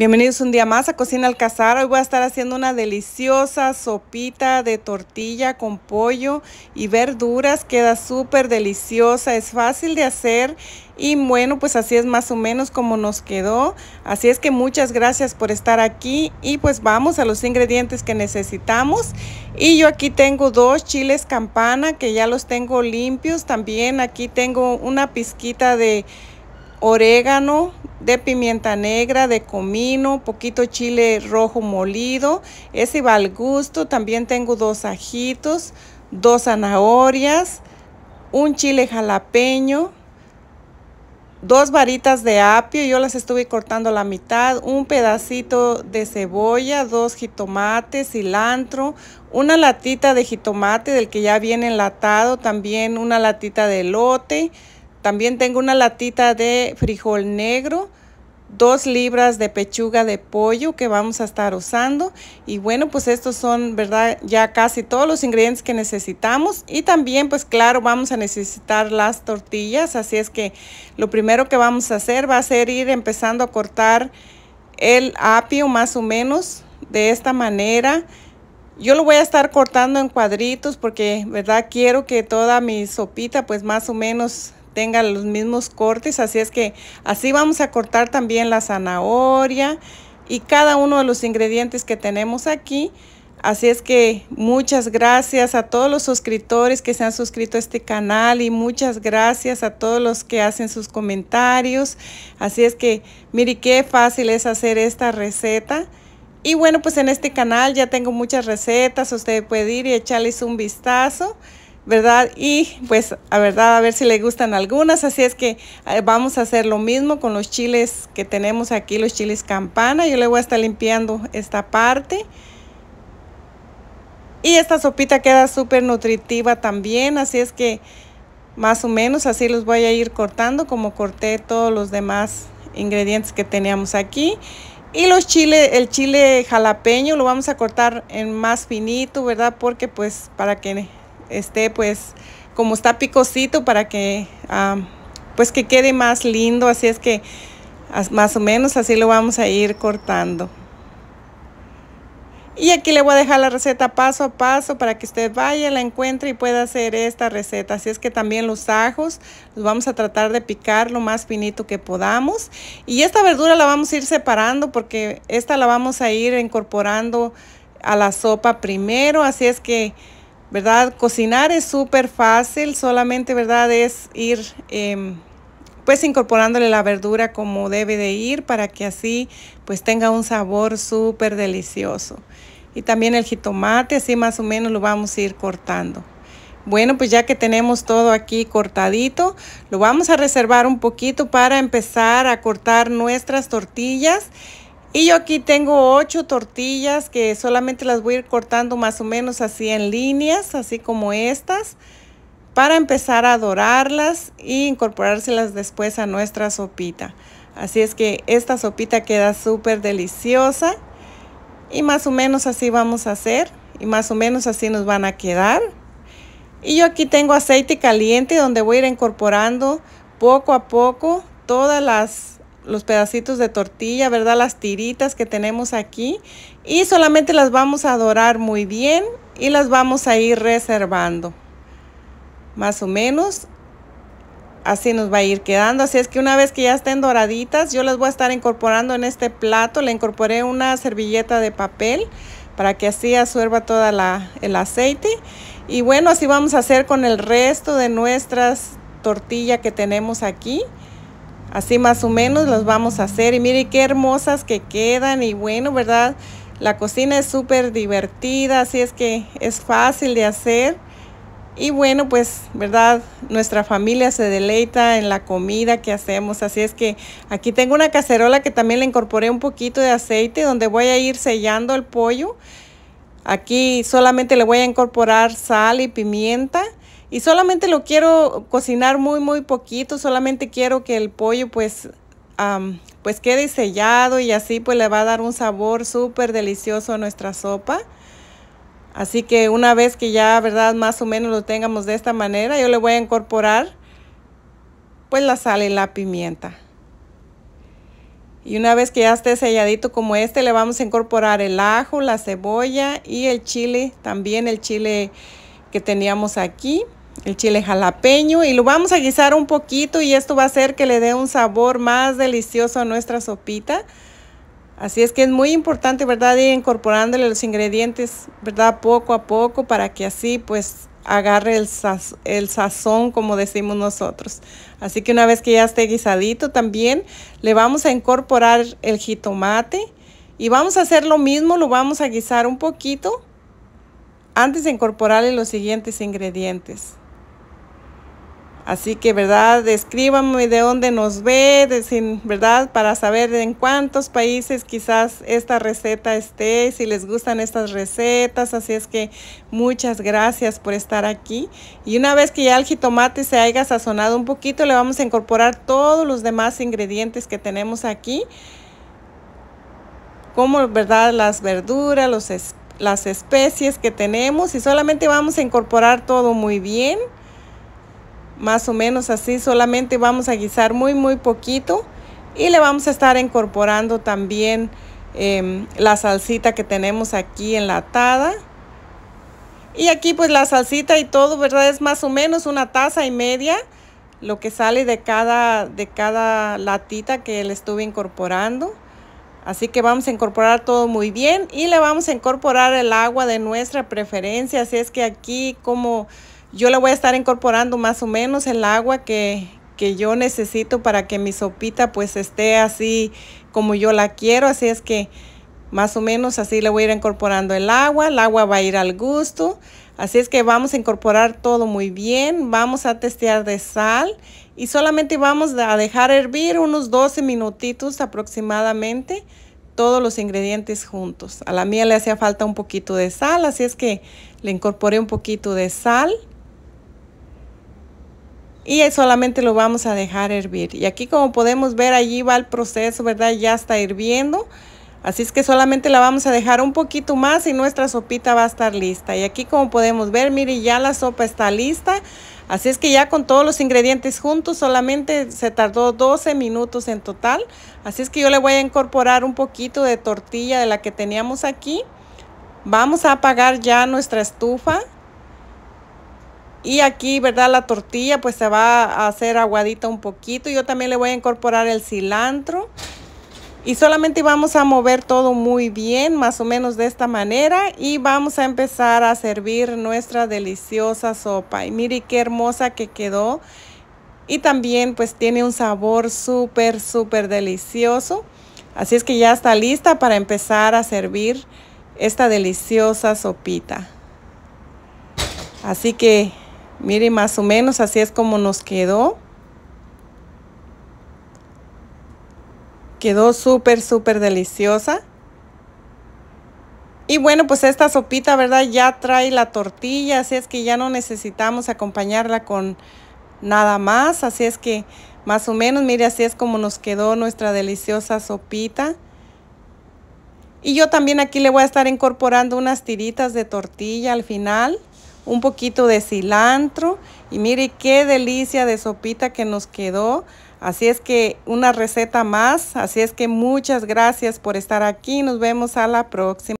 Bienvenidos un día más a Cocina Alcazar. Hoy voy a estar haciendo una deliciosa sopita de tortilla con pollo y verduras. Queda súper deliciosa, es fácil de hacer y bueno, pues así es más o menos como nos quedó. Así es que muchas gracias por estar aquí y pues vamos a los ingredientes que necesitamos. Y yo aquí tengo dos chiles campana que ya los tengo limpios. También aquí tengo una pizquita de orégano, de pimienta negra, de comino, poquito chile rojo molido. Ese va al gusto. También tengo dos ajitos, dos zanahorias, un chile jalapeño, dos varitas de apio. Yo las estuve cortando a la mitad. Un pedacito de cebolla, dos jitomates, cilantro, una latita de jitomate del que ya viene enlatado. También una latita de elote también tengo una latita de frijol negro, dos libras de pechuga de pollo que vamos a estar usando. Y bueno, pues estos son, ¿verdad? Ya casi todos los ingredientes que necesitamos. Y también, pues claro, vamos a necesitar las tortillas. Así es que lo primero que vamos a hacer va a ser ir empezando a cortar el apio más o menos de esta manera. Yo lo voy a estar cortando en cuadritos porque, ¿verdad? Quiero que toda mi sopita pues más o menos tenga los mismos cortes. Así es que así vamos a cortar también la zanahoria y cada uno de los ingredientes que tenemos aquí. Así es que muchas gracias a todos los suscriptores que se han suscrito a este canal y muchas gracias a todos los que hacen sus comentarios. Así es que mire qué fácil es hacer esta receta. Y bueno, pues en este canal ya tengo muchas recetas, usted puede ir y echarles un vistazo. ¿verdad? Y pues a ver si le gustan algunas, así es que eh, vamos a hacer lo mismo con los chiles que tenemos aquí, los chiles campana. Yo le voy a estar limpiando esta parte. Y esta sopita queda súper nutritiva también, así es que más o menos así los voy a ir cortando como corté todos los demás ingredientes que teníamos aquí. Y los chiles, el chile jalapeño lo vamos a cortar en más finito, ¿verdad? Porque pues para que esté pues como está picosito para que pues que quede más lindo, así es que más o menos así lo vamos a ir cortando. Y aquí le voy a dejar la receta paso a paso para que usted vaya, la encuentre y pueda hacer esta receta. Así es que también los ajos los vamos a tratar de picar lo más finito que podamos. Y esta verdura la vamos a ir separando porque esta la vamos a ir incorporando a la sopa primero. Así es que ¿verdad? Cocinar es súper fácil, solamente, ¿verdad? Es ir em, pues incorporándole la verdura como debe de ir para que así pues tenga un sabor súper delicioso. Y también el jitomate, así más o menos lo vamos a ir cortando. Bueno, pues ya que tenemos todo aquí cortadito, lo vamos a reservar un poquito para empezar a cortar nuestras tortillas y yo aquí tengo ocho tortillas que solamente las voy a ir cortando más o menos así en líneas, así como estas, para empezar a dorarlas e incorporárselas después a nuestra sopita. Así es que esta sopita queda súper deliciosa y más o menos así vamos a hacer y más o menos así nos van a quedar. Y yo aquí tengo aceite caliente donde voy a ir incorporando poco a poco todas las los pedacitos de tortilla, ¿verdad? Las tiritas que tenemos aquí. Y solamente las vamos a dorar muy bien y las vamos a ir reservando. Más o menos. Así nos va a ir quedando. Así es que una vez que ya estén doraditas, yo las voy a estar incorporando en este plato. Le incorporé una servilleta de papel para que así absorba todo el aceite. Y bueno, así vamos a hacer con el resto de nuestras ...tortillas que tenemos aquí. Así más o menos las vamos a hacer. Y mire qué hermosas que quedan. Y bueno, ¿verdad? La cocina es súper divertida, así es que es fácil de hacer. Y bueno, pues, ¿verdad? Nuestra familia se deleita en la comida que hacemos. Así es que aquí tengo una cacerola que también le incorporé un poquito de aceite donde voy a ir sellando el pollo. Aquí solamente le voy a incorporar sal y pimienta. Y solamente lo quiero cocinar muy, muy poquito. Solamente quiero que el pollo pues, pues quede sellado y así pues le va a dar un sabor súper delicioso a nuestra sopa. Así que una vez que ya, ¿verdad? Más o menos lo tengamos de esta manera, yo le voy a incorporar pues la sal y la pimienta. Y una vez que ya esté selladito como este, le vamos a incorporar el ajo, la cebolla y el chile, también el chile que teníamos aquí el chile jalapeño y lo vamos a guisar un poquito y esto va a hacer que le dé un sabor más delicioso a nuestra sopita. Así es que es muy importante, ¿verdad? Ir incorporándole los ingredientes, ¿verdad? Poco a poco para que así pues agarre el, el sazón como decimos nosotros. Así que una vez que ya esté guisadito también le vamos a incorporar el jitomate y vamos a hacer lo mismo, lo vamos a guisar un poquito antes de incorporarle los siguientes ingredientes. Así que, ¿verdad? describanme de dónde nos ve, ¿verdad? Para saber en cuántos países quizás esta receta esté, si les gustan estas recetas. Así es que muchas gracias por estar aquí. Y una vez que ya el jitomate se haya sazonado un poquito, le vamos a incorporar todos los demás ingredientes que tenemos aquí. Como, ¿verdad? Las verduras, las especies que tenemos. Y solamente vamos a incorporar todo muy bien más o menos así, solamente vamos a guisar muy muy poquito y le vamos a estar incorporando también em, la salsita que tenemos aquí enlatada. Y aquí pues la salsita y todo, ¿verdad? Es más o menos una taza y media lo que sale de cada, de cada latita que le estuve incorporando. Así que vamos a incorporar todo muy bien y le vamos a incorporar el agua de nuestra preferencia. Así es que aquí como yo le voy a estar incorporando más o menos el agua que, yo necesito para que mi sopita pues esté así como yo la quiero. Así es que más o menos así le voy a ir incorporando el agua. El agua va a ir al gusto. Así es que vamos a incorporar todo muy bien. Vamos a testear de sal y solamente vamos a dejar hervir unos 12 minutitos aproximadamente todos los ingredientes juntos. A la mía le hacía falta un poquito de sal, así es que le incorporé un poquito de sal y solamente lo vamos a dejar hervir. Y aquí como podemos ver, allí va el proceso, ¿verdad? Ya está hirviendo. Así es que solamente la vamos a dejar un poquito más y nuestra sopita va a estar lista. Y aquí como podemos ver, mire, ya la sopa está lista. Así es que ya con todos los ingredientes juntos, solamente se tardó 12 minutos en total. Así es que yo le voy a incorporar un poquito de tortilla de la que teníamos aquí. Vamos a apagar ya nuestra estufa. Y aquí, ¿verdad? La tortilla pues se va a hacer aguadita un poquito. Yo también le voy a incorporar el cilantro. Y solamente vamos a mover todo muy bien, más o menos de esta manera. Y vamos a empezar a servir nuestra deliciosa sopa. Y mire qué hermosa que quedó. Y también pues tiene un sabor súper, súper delicioso. Así es que ya está lista para empezar a servir esta deliciosa sopita. Así que Mire, más o menos así es como nos quedó. Quedó súper, súper deliciosa. Y bueno, pues esta sopita, ¿verdad? Ya trae la tortilla, así es que ya no necesitamos acompañarla con nada más. Así es que más o menos, mire, así es como nos quedó nuestra deliciosa sopita. Y yo también aquí le voy a estar incorporando unas tiritas de tortilla al final un poquito de cilantro y mire qué delicia de sopita que nos quedó. Así es que una receta más, así es que muchas gracias por estar aquí, nos vemos a la próxima.